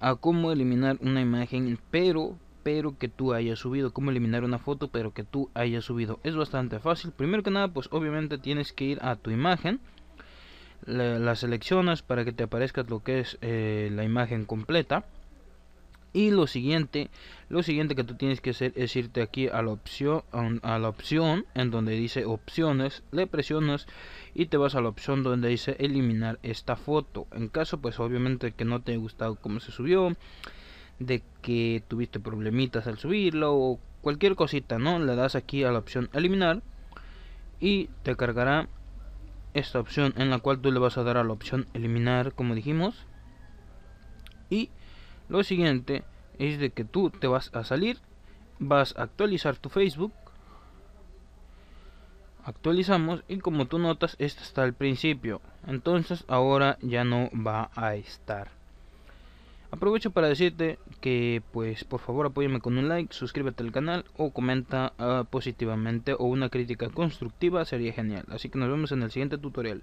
a cómo eliminar una imagen, pero pero que tú hayas subido, cómo eliminar una foto, pero que tú hayas subido. Es bastante fácil. Primero que nada, pues obviamente tienes que ir a tu imagen, la, seleccionas para que te aparezca lo que es eh, la imagen completa y lo siguiente lo siguiente que tú tienes que hacer es irte aquí a la opción a la opción en donde dice opciones le presionas y te vas a la opción donde dice eliminar esta foto en caso pues obviamente que no te haya gustado cómo se subió de que tuviste problemitas al subirlo o cualquier cosita no le das aquí a la opción eliminar y te cargará esta opción en la cual tú le vas a dar a la opción eliminar como dijimos y lo siguiente es de que tú te vas a salir, vas a actualizar tu Facebook. Actualizamos y como tú notas, esta está al principio. Entonces ahora ya no va a estar. Aprovecho para decirte que pues por favor apóyame con un like, suscríbete al canal o comenta ah, positivamente o una crítica constructiva sería genial. Así que nos vemos en el siguiente tutorial.